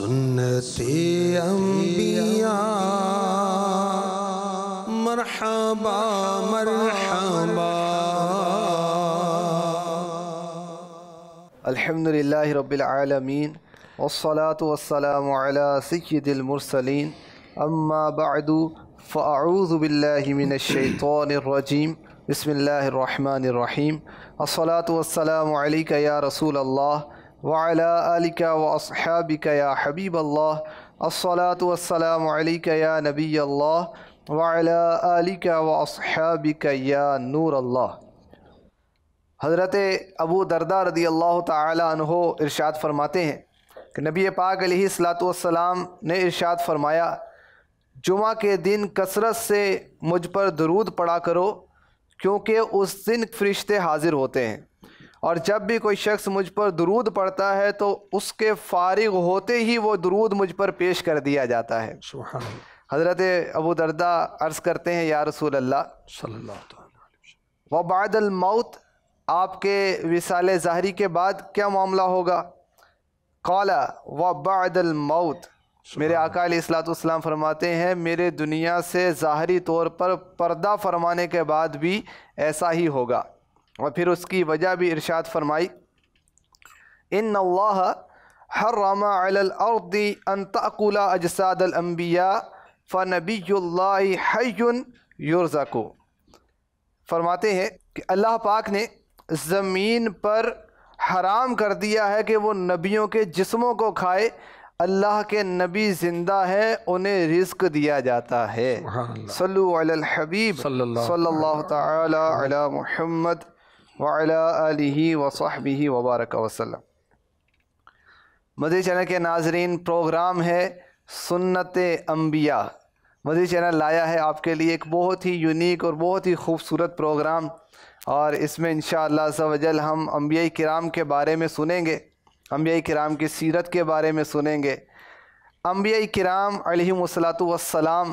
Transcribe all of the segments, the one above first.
سنتي أنبياء مرحبا مرحبا الحمد لله رب العالمين والصلاة والسلام على سيد المرسلين أما بعد فأعوذ بالله من الشيطان الرجيم بسم الله الرحمن الرحيم الصلاة والسلام عليك يا رسول الله वाला अलिका वसहाबिका या हबीब अल्लाह असलातम या नबी अल्लाह वाला अलिका वसहाबिका या नूर अल्लाह हज़रत अबू दरदा रदी अल्लाह तहो इरशाद फरमाते हैं कि नबी पाक सलाम ने इरशाद फरमाया जुमा के दिन कसरत से मुझ पर दरूद पड़ा करो क्योंकि उस दिन फरिश्ते हाज़िर होते हैं और जब भी कोई शख्स मुझ पर दरूद पढ़ता है तो उसके फारिग होते ही वो दरूद मुझ पर पेश कर दिया जाता है हज़रत अबू दरदा अर्ज़ करते हैं या रसूल अल्लाह वबादलमौत आपके विसाल ज़ाहरी के बाद क्या मामला होगा कौला वबादलमौत मेरे आका सलाम फरमाते हैं मेरे दुनिया से ज़ाहरी तौर पर पर्दा फरमाने के बाद भी ऐसा ही होगा और फिर उसकी वजह भी इरशाद फरमाई इन अल्लाह हर्रमादी अनताकुला अजसादलम्बिया फ़नबीन फरमाते हैं कि अल्लाह पाक ने ज़मीन पर हराम कर दिया है कि वो नबियों के जिस्मों को खाए अल्लाह के नबी ज़िंदा है उन्हें रिस्क दिया जाता है सल्लल्लाहु अलैहि हबीब सल्लल्लाहु ताला अला वाली वसाबी वबारक वसलम मदी चैनल के नाजरीन प्रोग्राम है सुन्नत अम्बिया मदी चैनल लाया है आपके लिए एक बहुत ही यूनिक और बहुत ही खूबसूरत प्रोग्राम और इसमें इन शजल हम अम्बिया कराम के बारे में सुनेंगे अम्बिया कराम की सीरत के बारे में सुनेंगे अम्बिया कराम अलमसलात वसलाम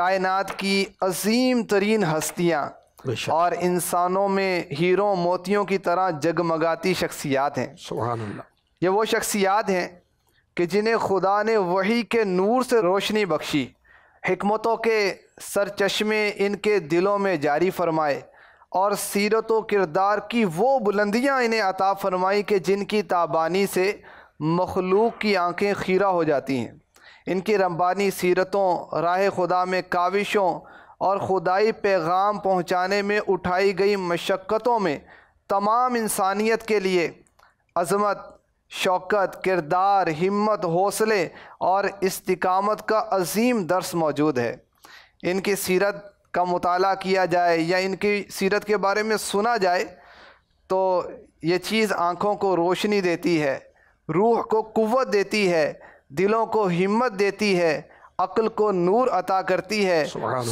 कायनत की अजीम तरीन हस्तियाँ और इंसानों में हीरों मोतियों की तरह जगमगाती शख्सियात हैं ये वो शख्सियात हैं कि जिन्हें खुदा ने वही के नूर से रोशनी बख्शी हमतों के चश्मे इनके दिलों में जारी फरमाए और सीरत किरदार की वो बुलंदियाँ इन्हें अता फरमाई कि जिनकी ताबानी से मखलूक की आंखें खीरा हो जाती हैं इनकी रम्बानी सीरतों राह खुदा में काविशों और खुदाई पैगाम पहुँचाने में उठाई गई मशक्क़तों में तमाम इंसानियत के लिए अजमत शौकत किरदार हिम्मत हौसले और इस्तकामत का अजीम दर्स मौजूद है इनकी सीरत का मताल किया जाए या इनकी सीरत के बारे में सुना जाए तो ये चीज़ आँखों को रोशनी देती है रूह को कुत देती है दिलों को हिम्मत देती है अक्ल को नूर अता करती है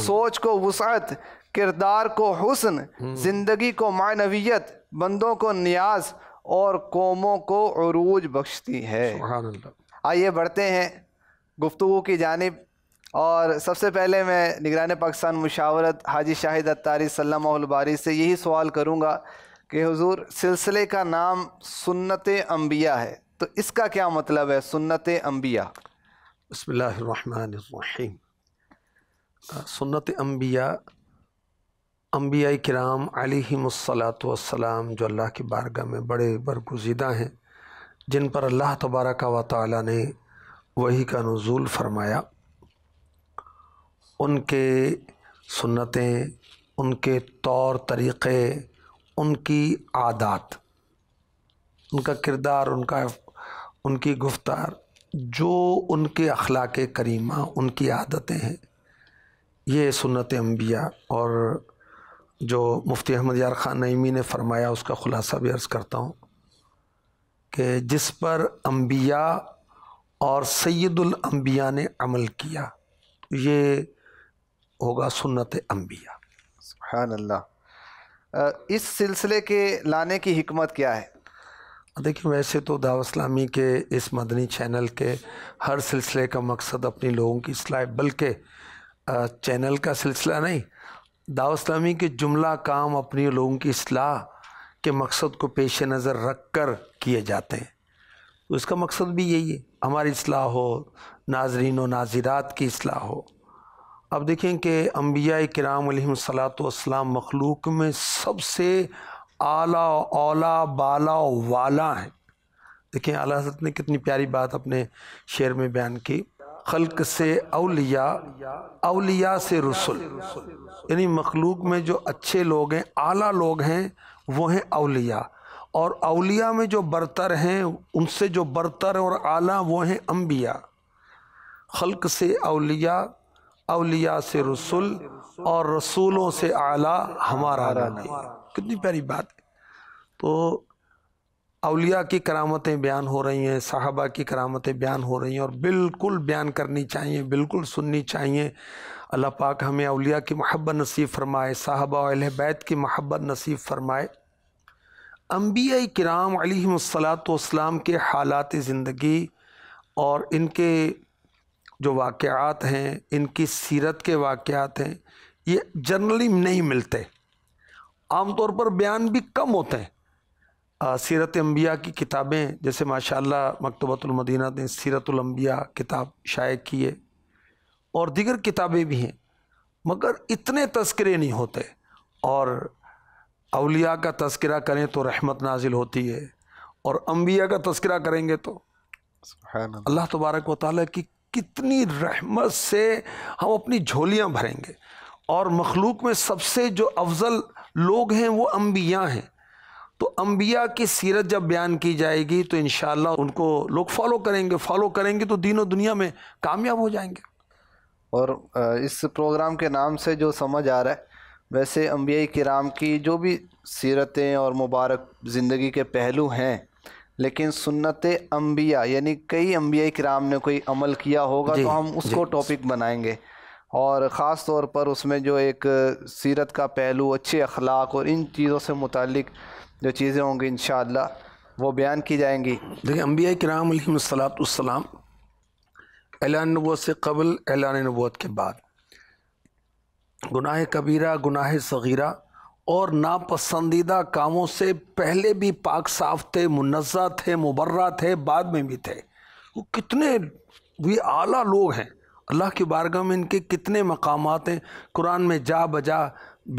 सोच को वसअत किरदार को हुसन हम्म। ज़िंदगी को मानवीयत बंदों को न्याज और कौमों को अरूज बख्शती है आइए बढ़ते हैं गुफ्तु की जानब और सबसे पहले मैं निगरान पाकिस्तान मुशावरत हाजी शाहिद अतारी सल्लाबारी से यही सवाल करूँगा कि हुजूर सिलसिले का नाम सुन्नत अम्बिया है तो इसका क्या मतलब है सुन्नत अम्बिया बसमीम सुन्नत अम्बिया अम्बिया कराम आलिमसलातम जो अल्लाह के बारगाह में बड़े बरगुजीदा हैं जिन पर अल्लाह तबारक व ताली ने वही का नज़ुल फरमाया उनके सुन्नतें उनके तौर तरीक़े उनकी आदात उनका किरदार उनका उनकी गुफ्तार जो उनके अखलाक करीमा उनकी आदतें हैं ये सुन्नत अम्बिया और जो मुफ्ती अहमद यार ख़ान नईमी ने फरमाया उसका ख़ुलासा भी अर्ज़ करता हूँ कि जिस पर अम्बिया और सैदुलम्बिया ने अमल किया ये होगा सुन्नत अम्बिया इस सिलसिले के लाने की हमत क्या है देखिए वैसे तो इस्लामी के इस मदनी चैनल के हर सिलसिले का मकसद अपनी लोगों की असलाह बल्कि चैनल का सिलसिला नहीं इस्लामी के जुमला काम अपनी लोगों की असलाह के मकसद को पेश नज़र रख कर किए जाते हैं तो इसका मकसद भी यही है हमारी असलाह हो नाजरीन व नाजिरात की असलाह हो अब देखें कि अम्बिया कराम सलात मखलूक में सबसे आला ओला बाला वाला है देखिए आला हजरत ने कितनी प्यारी बात अपने शेर में बयान की खल्क से अलिया अलिया से रसुल यानी मखलूक में जो अच्छे लोग हैं आला लोग हैं वो हैं अलिया और अलिया में जो बरतर हैं उनसे जो बरतर और आला वो हैं अम्बिया खल्क से अलिया अलिया से रसुल और रसूलों से आला हमारा नहीं कितनी प्यारी बात है तो अलिया की करामतें बयान हो रही हैं साहबा की करामतें बयान हो रही हैं और बिल्कुल बयान करनी चाहिए बिल्कुल सुननी चाहिए अल्लाह पाक हमें अलिया की महब्बत नसीब फ़रमाए साहबा बैत की महब्बत नसीब फ़रमाए अम्बिया कराम इस्लाम के हालात ज़िंदगी और इनके जो वाक़ हैं इनकी सीरत के वाक़ हैं ये जनरली नहीं मिलते आमतौर पर बयान भी कम होते हैं सीरत अम्बिया की किताबें जैसे माशाल्लाह मकतबतुलमदीना ने सीरतुलम्बिया किताब शाये की है और दीगर किताबें भी हैं मगर इतने तस्करे नहीं होते और अलिया का तस्करा करें तो रहमत नाजिल होती है और अम्बिया का तस्करा करेंगे तो अल्लाह तबारक व की कितनी रहमत से हम अपनी झोलियाँ भरेंगे और मखलूक में सबसे जो अफजल लोग हैं वो अम्बिया हैं तो अम्बिया की सीरत जब बयान की जाएगी तो इन उनको लोग फॉलो करेंगे फॉलो करेंगे तो दिनों दुनिया में कामयाब हो जाएंगे और इस प्रोग्राम के नाम से जो समझ आ रहा है वैसे अम्बिया कराम की जो भी सीरतें और मुबारक ज़िंदगी के पहलू हैं लेकिन सुन्नत अम्बिया यानी कई अम्बिया कराम ने कोई अमल किया होगा तो हम उसको टॉपिक बनाएंगे और ख़ास तौर पर उसमें जो एक सीरत का पहलू अच्छे अखलाक और इन चीज़ों से मुतक जो चीज़ें होंगी इन वो बयान की जाएंगी देखिए अम्बिया कराम एलान नबूत से कबल एलान नबूत के बाद गुनाह कबीरा गुनाह सगीरा और नापसंदीदा कामों से पहले भी पाक साफ थे मुनज़ा थे मुबर्रा थे बाद में भी थे वो कितने भी आला लोग हैं अल्लाह की बारगाह में इनके कितने मकाम हैं कुरान में जा बजा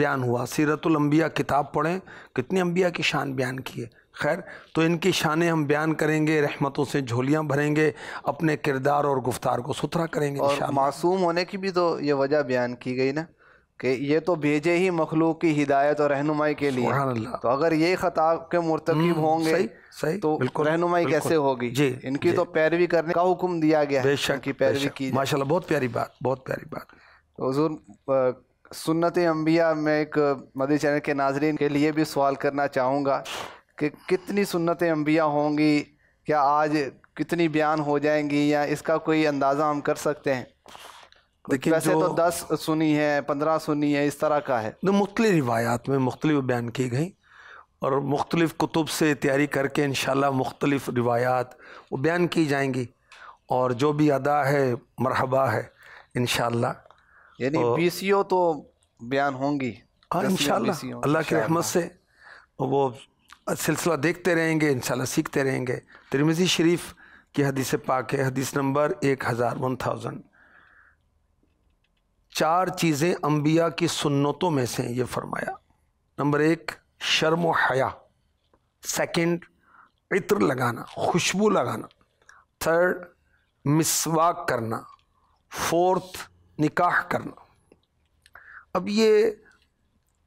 बयान हुआ सीरतुलम्बिया किताब पढ़ें कितने अम्बिया की शान बयान की है खैर तो इनकी शान हम बयान करेंगे रहमतों से झोलियाँ भरेंगे अपने किरदार और गुफ्तार को सुथरा करेंगे और मासूम होने की भी तो ये वजह बयान की गई ना कि ये तो भेजे ही मखलूक की हिदायत और रहनुमाई के लिए तो अगर ये खताब के मुरतकब हम्म, होंगे सही तो रहनुमाई कैसे होगी जी इनकी जी, तो पैरवी करने का हुक्म दिया गया है की पैरवी की माशाल्लाह बहुत प्यारी बात बहुत प्यारी बात तो हजूर सुन्नत अम्बिया में एक मदी चैनल के नाजरीन के लिए भी सवाल करना चाहूँगा कि कितनी सुन्नत अम्बिया होंगी क्या आज कितनी बयान हो जाएंगी या इसका कोई अंदाज़ा हम कर सकते हैं देखिए वैसे तो दस सुनी है पंद्रह सुनी है इस तरह का है मुख्तलि रिवायात में मुख्तलि बयान की गई और मुख्तलिफ़ कुतुब से तैयारी करके इन मुख्तलिफ़ रिवायात वो बयान की जाएंगी और जो भी अदा है मरहबा है इन शी बी तो बयान होंगी हाँ इन अल्लाह की रहमत से वो सिलसिला देखते रहेंगे इन सीखते रहेंगे तिरमिज़ी शरीफ की हदीस पाक है हदीस नंबर एक हज़ार वन थाउजेंड चार चीज़ें अम्बिया की सुन्नतों में से ये फरमाया नंबर एक शर्म हया सेकंड इत्र लगाना खुशबू लगाना थर्ड मिसवाक करना फोर्थ निकाह करना अब ये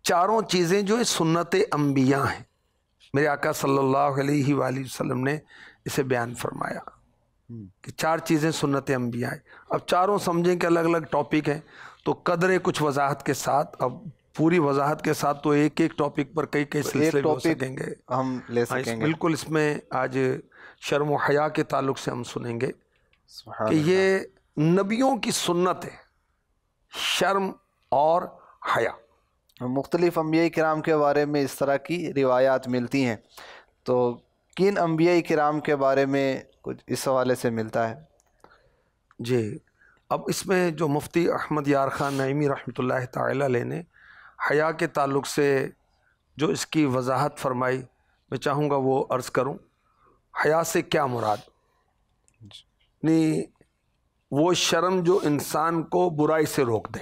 चारों चीज़ें जो सुन्नत अम्बिया हैं मेरे आका सल्लल्लाहु अलैहि वसल्लम ने इसे बयान फरमाया हम्म। कि चार चीज़ें सुन्नत अम्बिया हैं अब चारों समझें कि अलग अलग टॉपिक हैं तो कदर कुछ वजाहत के साथ अब पूरी वजाहत के साथ तो एक एक टॉपिक पर कई कई सिलसिले हो सकेंगे हम ले हाँ, सकेंगे बिल्कुल इसमें आज शर्म हया के ताल्लुक से हम सुनेंगे कि ये नबियों की सुन्नत है शर्म और हया मुख्तलिफ अम्बिया कराम के बारे में इस तरह की रिवायात मिलती हैं तो किन अम्बिया कराम के बारे में कुछ इस हवाले से मिलता है जी अब इसमें जो मुफ्ती अहमद यार खान नईमी रहमत ला ने हया के ताल्लुक से जो इसकी वजाहत फरमाई मैं चाहूँगा वो अर्ज़ करूँ हया से क्या मुराद नहीं वो शर्म जो इंसान को बुराई से रोक दे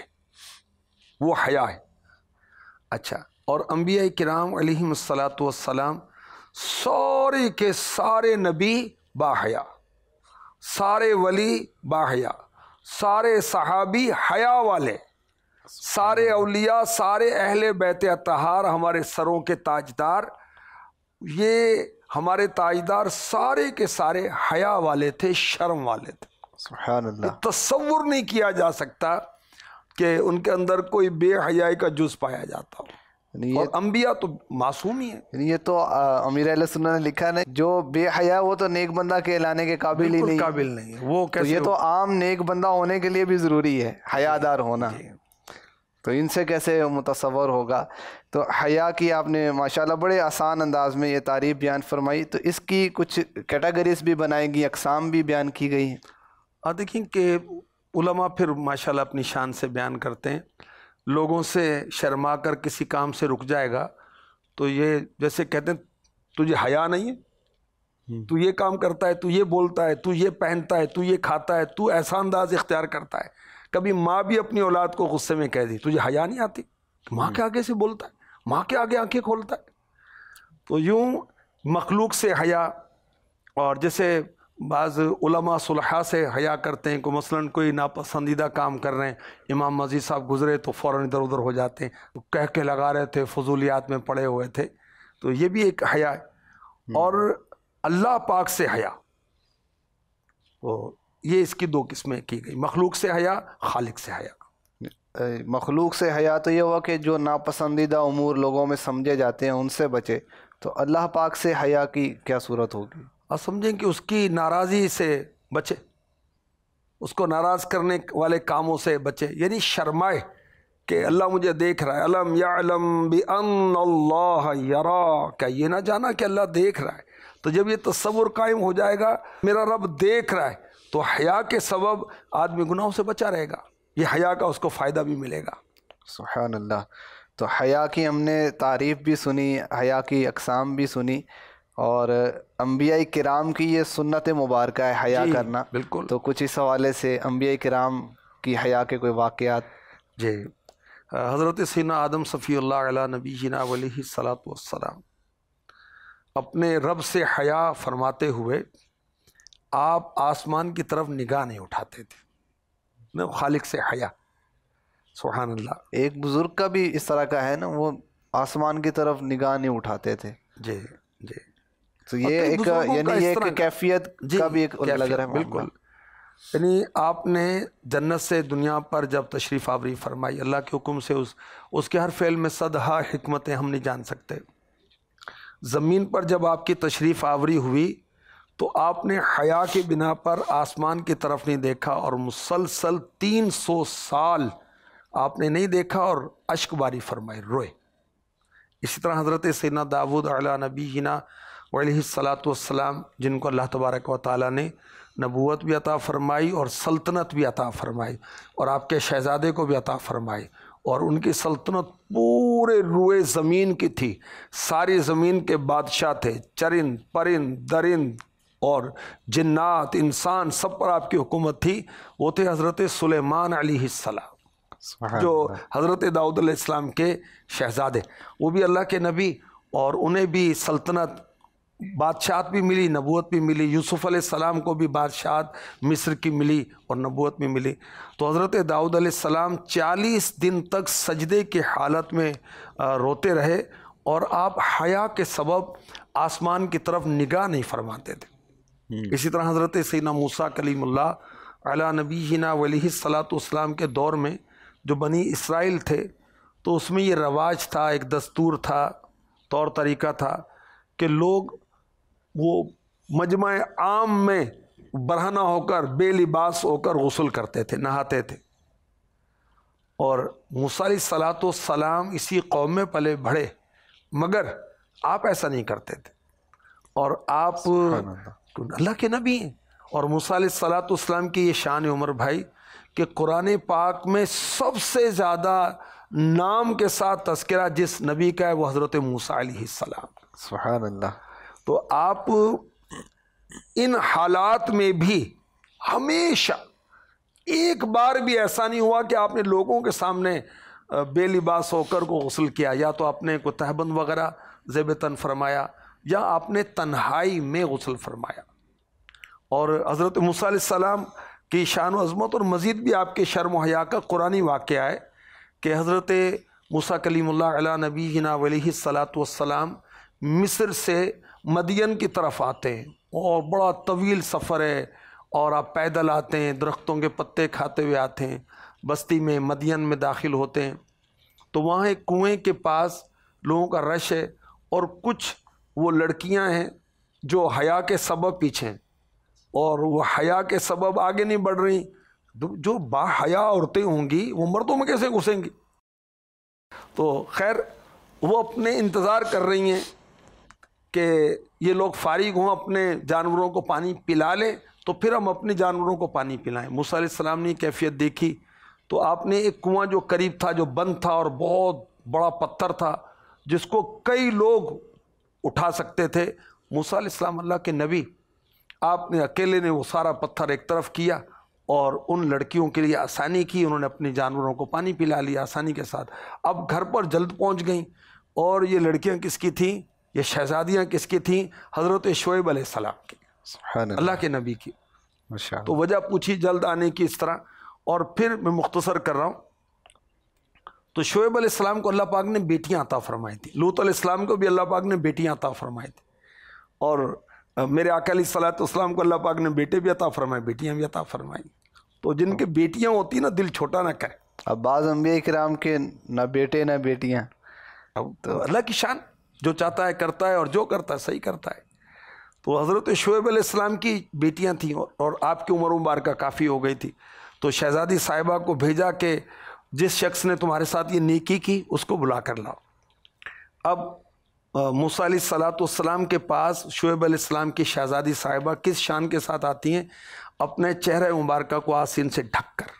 वो हया है अच्छा और अम्बिया कराम अलहलात वसलाम सारे के सारे नबी बाया सारे वली बाया सारे सहाबी हया वाले सारे अलिया सारे अहले बैत अतहार हमारे सरों के ताजदार ये हमारे ताजदार सारे के सारे हया वाले थे शर्म वाले थे तो तस्वुर नहीं किया जा सकता कि उनके अंदर कोई बेहयाई का जुज पाया जाता हो ये अम्बिया तो मासूम ही है ये तो अमीर सुन्ना ने लिखा है जो बेहया वो तो नेक बंदा कहलाने के, के काबिल ही नहीं काबिल नहीं है वो तो कैसे तो ये तो आम नेक बंदा होने के लिए भी ज़रूरी है हयादार होना तो इनसे कैसे मुतसवर होगा तो हया की आपने माशाल्लाह बड़े आसान अंदाज में ये तारीफ़ बयान फरमाई तो इसकी कुछ कैटेगरीज भी बनाई गई अकसाम भी बयान की गई हैं और हाँ, देखिए कि उलमा फिर माशाल्लाह अपनी शान से बयान करते हैं लोगों से शर्मा कर किसी काम से रुक जाएगा तो ये जैसे कहते हैं तुझे हया नहीं है हम्म। तू ये काम करता है तू ये बोलता है तू ये पहनता है तू ये खाता है तू ऐसा अंदाज इख्तियार करता है कभी माँ भी अपनी औलाद को गुस्से में कह दी तुझे हया नहीं आती तो माँ के आगे से बोलता है माँ के आगे आंखें खोलता है तो यूँ मखलूक से हया और जैसे बाज़ उलमा से हया करते हैं को मसलन कोई नापसंदीदा काम कर रहे हैं इमाम मजीद साहब गुजरे तो फ़ौर इधर उधर हो जाते हैं तो कह के लगा रहे थे फजूलियात में पड़े हुए थे तो ये भी एक हया है हम्म। और अल्लाह पाक से हया तो ये इसकी दो किस्में की गई मखलूक से हया खालिक से हया मखलूक से हया तो ये हुआ कि जो नापसंदीदा अमूर लोगों में समझे जाते हैं उनसे बचे तो अल्लाह पाक से हया की क्या सूरत होगी और समझें कि उसकी नाराज़ी से बचे उसको नाराज़ करने वाले कामों से बचे यानी शर्माए कि अल्लाह मुझे देख रहा है अलम या अलम अल्लाह यरा क्या ये ना जाना कि अल्लाह देख रहा है तो जब ये तस्वुर कायम हो जाएगा मेरा रब देख रहा है तो हया के सबब आदमी गुनाहों से बचा रहेगा ये हया का उसको फ़ायदा भी मिलेगा सुहान अल्लाह तो हया की हमने तारीफ़ भी सुनी हया की अकसाम भी सुनी और अम्बिया कराम की ये सुन्नत मुबारक है हया करना बिल्कुल तो कुछ इस हवाले से अम्बिया कराम की हया के कोई वाक़ात जी हज़रत सीना आदम सफ़ी नबी जीना वली सलात वसलाम अपने रब से हया फरमाते हुए आप आसमान की तरफ निगाह नहीं उठाते थे न खालिक से हया सुहान अल्लाह एक बुज़ुर्ग का भी इस तरह का है ना वो आसमान की तरफ निगाह नहीं उठाते थे जी जी तो ये एक यानी ये एक कैफियत का भी एक लग रहा है बिल्कुल यानी आपने जन्नत से दुनिया पर जब तशरीफ़ आवरी फरमाई अल्लाह के हुक्म से उस उसके हर फेल में सदहा हमतें हम नहीं जान सकते ज़मीन पर जब आपकी तशरीफ़ आवरी हुई तो आपने हया के बिना पर आसमान की तरफ नहीं देखा और मुसलसल तीन सौ साल आपने नहीं देखा और बारी फरमाए रोए इसी तरह हज़रत सैना दाऊद अला नबीना वसलाम जिनको अल्लाह तबारक व ताली ने नबूत भी अता फ़रमाई और सल्तनत भी अता फ़रमाई और आपके शहज़ादे को भी अता फ़रमाई और उनकी सल्तनत पूरे रुए ज़मीन की थी सारी ज़मीन के बादशाह थे चरिंद परिंद दरिंद और जिन्नात इंसान सब पर आपकी हुकूमत थी वो थे हज़रत सुलेमान सलाम जो हज़रत दाऊद इस्लाम के शहज़ादे वो भी अल्लाह के नबी और उन्हें भी सल्तनत बादशाहत भी मिली नबूत भी मिली यूसुफ़ सलाम को भी बादशाहत मिस्र की मिली और नबूत भी मिली तो हज़रत दाऊद सलाम चालीस दिन तक सजदे की हालत में रोते रहे और आप हया के सबब आसमान की तरफ निगाह नहीं फरमाते थे हम्म। इसी तरह हज़रत सैना मूसा कलीमल्ला अला नबीना वली सलातम के दौर में जो बनी इसराइल थे तो उसमें ये रवाज था एक दस्तूर था तौर तरीका था कि लोग वो मजमा आम में बरहना होकर बेलिबास होकर गसल करते थे नहाते थे और मूसा सलात सलाम इसी कौम में पले बढ़े मगर आप ऐसा नहीं करते थे और आप तो अल्लाह के नबी हैं और मूसा की ये शान उमर भाई कि कुरान पाक में सबसे ज़्यादा नाम के साथ तस्करा जिस नबी का है वह हज़रत मूसा सलाम तो आप इन हालात में भी हमेशा एक बार भी ऐसा नहीं हुआ कि आपने लोगों के सामने बेलिबास होकर को गसल किया या तो आपने को तहबंद वगैरह जेब तन फरमाया या आपने तन्हाई में गसल फरमाया और हज़रत मूसम की शान अजमत और मज़ीद भी आपके शर्म हया का कुरानी वाक़ है कि हज़रत मूसा कलीमल्ला नबी हिना वली सलातम मिस्र से मदियन की तरफ आते हैं और बड़ा तवील सफ़र है और आप पैदल आते हैं दरख्तों के पत्ते खाते हुए आते हैं बस्ती में मदियन में दाखिल होते हैं तो वहाँ एक कुएँ के पास लोगों का रश है और कुछ वो लड़कियां हैं जो हया के सबब पीछे हैं और वो हया के सबब आगे नहीं बढ़ रही जो बाया औरतें होंगी वो मर्दों में कैसे घुसेंगी तो खैर वो अपने इंतज़ार कर रही हैं कि ये लोग फारिग हों अपने जानवरों को पानी पिला लें तो फिर हम अपने जानवरों को पानी पिलाएं मूसा ने कैफियत देखी तो आपने एक कुआं जो करीब था जो बंद था और बहुत बड़ा पत्थर था जिसको कई लोग उठा सकते थे मूसा इस्लाम अल्लाह के नबी आपने अकेले ने वो सारा पत्थर एक तरफ किया और उन लड़कियों के लिए आसानी की उन्होंने अपने जानवरों को पानी पिला लिया आसानी के साथ अब घर पर जल्द पहुंच गई और ये लड़कियां किसकी थीं ये शहजादियां किसकी थीं हज़रत शोएब सलाम की अल्लाह के नबी की तो वजह पूछी जल्द आने की इस तरह और फिर मैं मुख्तसर कर रहा हूँ तो शुएब अलैहिस्सलाम को अल्लाह पाक ने बेटियाँ अता फ़रमाई थी लूत अलैहिस्सलाम को भी अल्लाह पाक ने बेटियाँ अता फ़रमाई थी और मेरे आकली सलातम को अल्लाह पाक ने बेटे भी अता फ़रमाए बेटियाँ भी अता फ़रमाई तो जिनके बेटियाँ होती ना दिल छोटा ना करे अब बाज़ अम्बिया कराम के ना बेटे ना बेटियाँ अब तो अल्लाह की शान जो चाहता है करता है और जो करता है सही करता है तो हज़रत शुएब अलैहिस्सलाम की बेटियाँ थी और आपकी उम्र मुबारक काफ़ी हो गई थी तो शहज़ादी साहिबा को भेजा के जिस शख्स ने तुम्हारे साथ ये नेकी की उसको बुला कर लाओ अब मूसा सलातम के पास शुएब अलैहिस्सलाम की शहज़ादी साहिबा किस शान के साथ आती हैं अपने चेहरे मुबारक को आसिन से ढक कर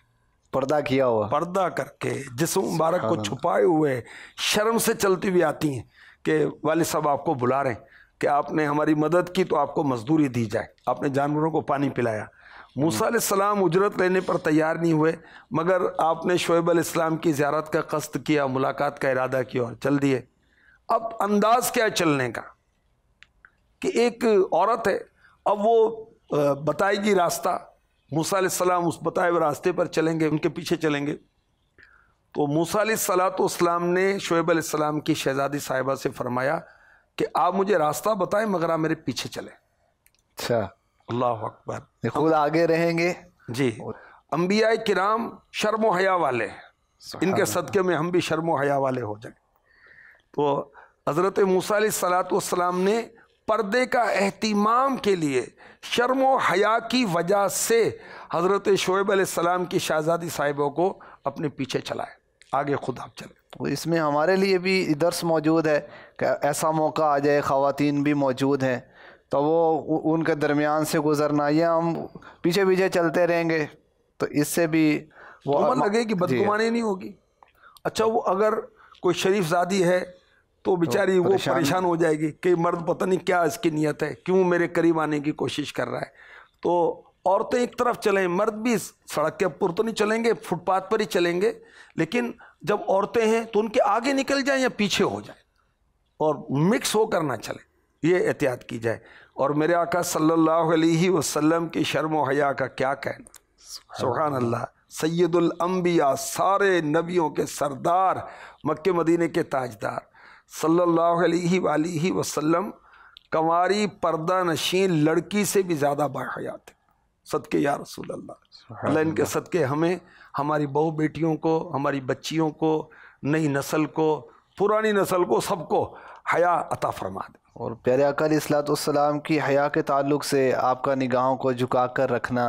पर्दा किया हुआ पर्दा करके जिसम मुबारक को छुपाए हुए शर्म से चलती हुई आती हैं कि वाले साहब आपको बुला रहे हैं कि आपने हमारी मदद की तो आपको मजदूरी दी जाए आपने जानवरों को पानी पिलाया सलाम उजरत लेने पर तैयार नहीं हुए मगर आपने शुएब इस्लाम की ज्यारत का कस्त किया मुलाकात का इरादा किया और चल दिए अब अंदाज क्या है चलने का कि एक औरत है अब वो बताएगी रास्ता सलाम उस बताए हुए रास्ते पर चलेंगे उनके पीछे चलेंगे तो मूसा मूसलाम ने शुएब इस्लाम की शहजादी साहिबा से फरमाया कि आप मुझे रास्ता बताएं मगर आप मेरे पीछे चलें अच्छा अल्लाह अकबर खुद आगे रहेंगे जी अम्बिया कराम शर्म हया वाले इनके सदक़े में हम भी शर्म हया वाले हो जाएं तो हज़रत मूसा सलाम ने पर्दे का अहतमाम के लिए शर्म हया की वजह से हज़रत शोब सलाम की शहजादी साहिबों को अपने पीछे चलाए आगे खुद आप चले तो इसमें हमारे लिए भी दर्स मौजूद है कि ऐसा मौका आ जाए ख़वातीन भी मौजूद हैं तो वो उनके दरमियान से गुजरना या हम पीछे पीछे चलते रहेंगे तो इससे भी वो मन लगे कि बदगुमानी नहीं होगी अच्छा वो अगर कोई शरीफ ज़ादी है तो, तो बेचारी तो वो परेशान हो जाएगी कि मर्द पता नहीं क्या इसकी नीयत है क्यों मेरे करीब आने की कोशिश कर रहा है तो औरतें एक तरफ चलें मर्द भी सड़क के ऊपर तो नहीं चलेंगे फुटपाथ पर ही चलेंगे लेकिन जब औरतें हैं तो उनके आगे निकल जाएं या पीछे हो जाएं और मिक्स होकर ना चलें ये एहतियात की जाए और मेरे आका सल्लल्लाहु अलैहि वसल्लम की शर्म हया का क्या कहना सुबहान अल्लाह सैदुलम्बिया सारे नबियों के सरदार मक्के मदीने के ताजदार सल्लल्लाहु अलैहि वाली वसल्लम कंवारी पर्दा नशीन लड़की से भी ज़्यादा बाहया थे सदके या रसूल अल्लाह अल्लाह इनके सदके हमें हमारी बहू बेटियों को हमारी बच्चियों को नई नस्ल को पुरानी नस्ल को सबको हया अता फरमा दे और प्यारे अकल की हया के ताल्लुक से आपका निगाहों को झुका कर रखना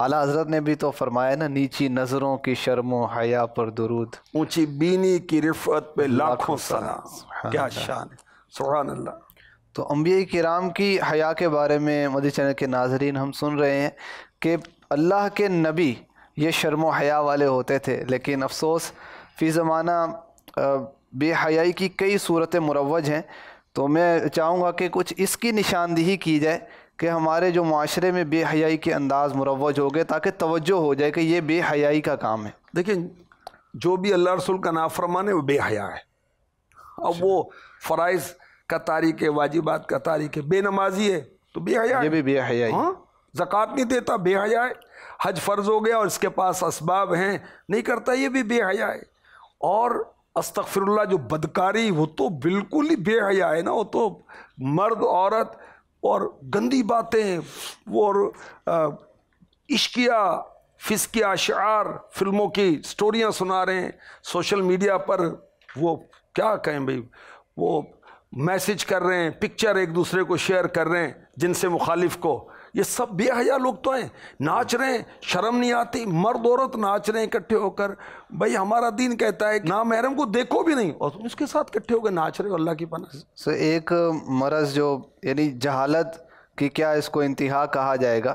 आला हजरत ने भी तो फरमाया ना नीची नज़रों की शर्मो हया पर दरूद ऊंची बीनी की रिफत पे लाखों सलाम क्या शान सुहान अल्लाह तो अम्बिया कराम की हया के बारे में मदी चैनल के नाजरीन हम सुन रहे हैं कि अल्लाह के नबी ये शर्मो हया वाले होते थे लेकिन अफसोस फ़ी ज़माना बेहयाई की कई सूरतें मुरवज हैं तो मैं चाहूँगा कि कुछ इसकी निशानदेही की जाए कि हमारे जो माशरे में बेहयाई के अंदाज़ मुरवज हो गए ताकि तवज्जो हो जाए कि ये बेहयाई का काम है देखिए जो भी अल्लाह रसूल का नाफरमान है वो बेहया है अब अच्छा। वो फ़राइज़ का तारीख है वाजिबात का तारीख है बेनमाजी है तो बेहया ये भी बेहया हाँ ज़क़़त नहीं देता बेहया है हज फ़र्ज़ हो गया और इसके पास इसबाब हैं नहीं करता ये भी बेहया है और अस्तफिरल्ला जो बदकारी वो तो बिल्कुल ही बेहया है ना वो तो मर्द औरत और गंदी बातें वो और इश्किया फिसकिया अशार फिल्मों की स्टोरियाँ सुना रहे हैं सोशल मीडिया पर वो क्या कहें भाई वो मैसेज कर रहे हैं पिक्चर एक दूसरे को शेयर कर रहे हैं जिनसे मुखालिफ को ये सब बेहया लोग तो हैं नाच रहे हैं शर्म नहीं आती मर्द औरत नाच रहे हैं इकट्ठे होकर भाई हमारा दीन कहता है ना महरम को देखो भी नहीं और तुम इसके साथ इकट्ठे होकर नाच रहे हो अल्लाह की पना से एक मरज जो यानी जहालत की क्या इसको इंतहा कहा जाएगा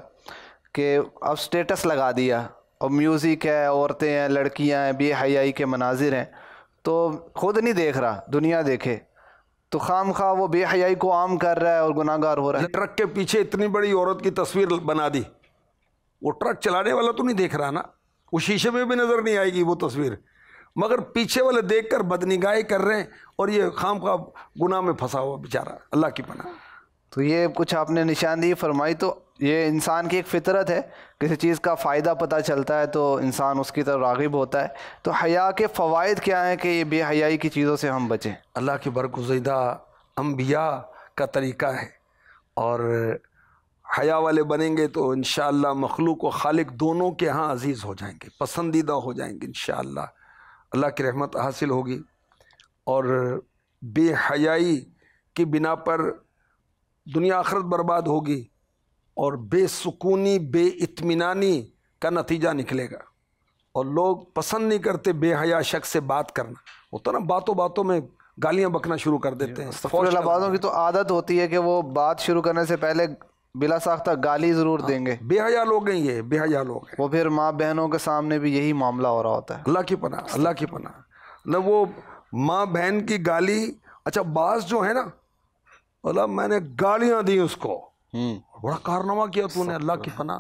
कि अब स्टेटस लगा दिया और म्यूज़िक है औरतें हैं लड़कियाँ हैं बेहयाई के मनाजिर हैं तो खुद नहीं देख रहा दुनिया देखे तो खाम खा वो बेहयाई को आम कर रहा है और गुनागार हो रहा है ट्रक के पीछे इतनी बड़ी औरत की तस्वीर बना दी वो ट्रक चलाने वाला तो नहीं देख रहा ना वो शीशे में भी नज़र नहीं आएगी वो तस्वीर मगर पीछे वाले देख कर बदनिगाही कर रहे हैं और ये खाम खा गुनाह में फंसा हुआ बेचारा अल्लाह की पना तो ये कुछ आपने निशानदेही फरमाई तो ये इंसान की एक फितरत है किसी चीज़ का फ़ायदा पता चलता है तो इंसान उसकी तरफ रागिब होता है तो हया के फ़वाद क्या हैं कि ये बेहयाई की चीज़ों से हम बचें अल्लाह की बरगुजदा अम्बिया का तरीका है और हया वाले बनेंगे तो इन मखलूक व खालिक दोनों के यहाँ अजीज़ हो जाएंगे पसंदीदा हो जाएंगे इन अल्लाह की रहमत हासिल होगी और बेहयाई की बिना पर दुनिया आखरत बर्बाद होगी और बेसुकूनी बेइतमानी का नतीजा निकलेगा और लोग पसंद नहीं करते बेहया शख्स से बात करना होता ना बातों बातों में गालियां बकना शुरू कर देते हैं सफ़ोलाबादों की तो आदत होती है कि वो बात शुरू करने से पहले बिला साख्ता गाली ज़रूर हाँ, देंगे बेहया लोग हैं ये बेहया लोग हैं वो फिर माँ बहनों के सामने भी यही मामला हो रहा होता है अल्लाह की पना अल्लाह की पना न वो माँ बहन की गाली अच्छा बास जो है ना बोला मैंने गालियां दी उसको हम्म। बड़ा कारनामा किया तूने अल्लाह की पना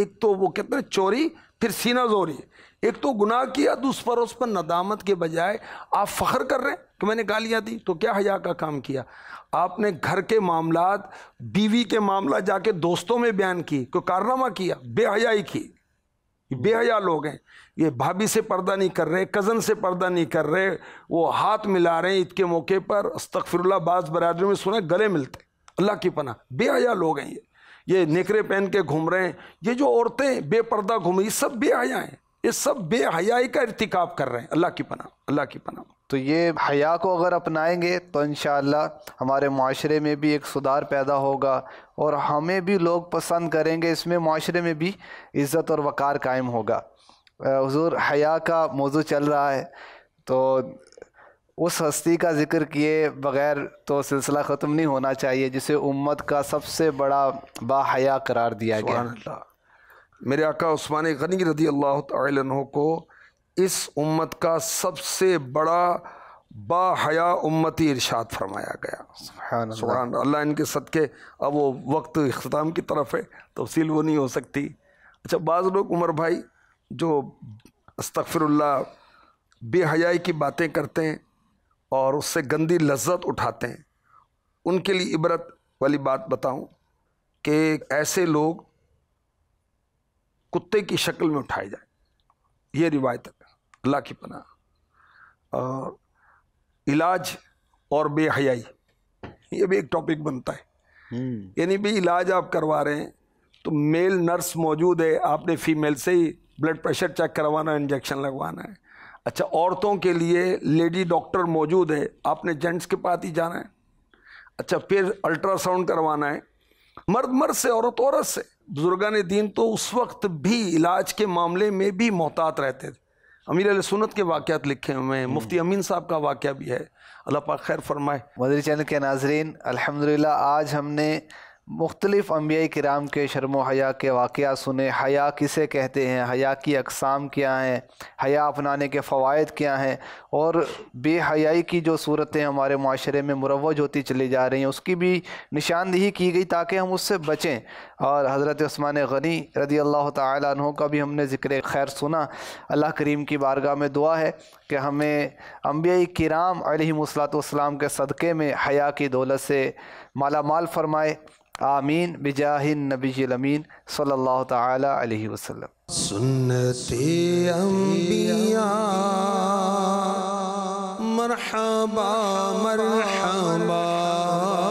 एक तो वो कहते हैं चोरी फिर सीना जोरी एक तो गुनाह किया तो उस पर उस पर नदामत के बजाय आप फ़ख्र कर रहे हैं कि मैंने गालियाँ दी तो क्या हया का काम किया आपने घर के मामला बीवी के मामला जाके दोस्तों में बयान की कोई कारनामा किया बेहयाई की बेहया लोग हैं ये भाभी से पर्दा नहीं कर रहे कज़न से पर्दा नहीं कर रहे वो हाथ मिला रहे हैं ईद के मौके पर अस्तफ़िरल्ला बाज़ बरदरी में सुना गले मिलते अल्लाह की पना बेहया लोग हैं ये ये नेकरे पहन के घूम रहे हैं ये जो औरतें बेपर्दा घूम रही सब बेहया हैं ये सब बेहयाई का इरतिकाब कर रहे हैं अल्लाह की पना अल्लाह की पना तो ये हया को अगर अपनाएंगे तो इन हमारे माशरे में भी एक सुधार पैदा होगा और हमें भी लोग पसंद करेंगे इसमें माशरे में भी इज़्ज़त और वक़ार कायम होगा हजूर हया का मौजू चल रहा है तो उस हस्ती का ज़िक्र किए बग़ैर तो सिलसिला ख़त्म नहीं होना चाहिए जिसे उम्मत का सबसे बड़ा बाहया करार दिया गया मेरे आका उस्मान गनी रदी अल्लाह तहों को इस उम्मत का सबसे बड़ा बाहया उम्मती इरशाद फरमाया गया सुबहान अल्लाह इनके सदक़े अब वो वक्त अख्ताम की तरफ है तफसील वो नहीं हो सकती अच्छा बाज़ लोग उमर भाई जो अस्तफ़िरल्ला बेहयाई की बातें करते हैं और उससे गंदी लज्जत उठाते हैं उनके लिए इबरत वाली बात बताऊं कि ऐसे लोग कुत्ते की शक्ल में उठाए जाए ये रिवायत अल्लाह की पना और इलाज और बेहयाई ये भी एक टॉपिक बनता है हम्म। यानी भी इलाज आप करवा रहे हैं तो मेल नर्स मौजूद है आपने फीमेल से ही ब्लड प्रेशर चेक करवाना इंजेक्शन लगवाना है अच्छा औरतों के लिए लेडी डॉक्टर मौजूद है आपने जेंट्स के पास ही जाना है अच्छा फिर अल्ट्रासाउंड करवाना है मर्द मर्द से औरत औरत से बुजुर्गान दीन तो उस वक्त भी इलाज के मामले में भी मोहतात रहते थे अमीर सुनत के वाक़ लिखे हुए हैं मुफ्ती हम्म। अमीन साहब का वाक़ भी है अल्लाह पाक खैर फरमाए मदरी चैनल के नाजरीन अलहमदिल्ला आज हमने मुख्तलिफ़ अम्बिया कराम के शर्म हया के वाक़ सुने हया किसे कहते हैं हया की अकसाम क्या हैं हया अपनाने के फ़वाद क्या हैं और बेहयाई की जो सूरतें हमारे माशरे में मुरवज होती चली जा रही हैं उसकी भी निशानदेही की गई ताकि हम उससे बचें और हज़रत स्मान गनी रदी अल्लाह तहों का भी हमने ज़िक्र खैर सुना अल्लाह करीम की बारगाह में दुआ है कि हमें अम्बिया कराम अलमसलाम के सदक़े में हया की दौलत से माला माल फरमाए آمين بجاه النبي الأمين صلى الله تعالى عليه وسلم سنة أنبياء مرحبا مرحبا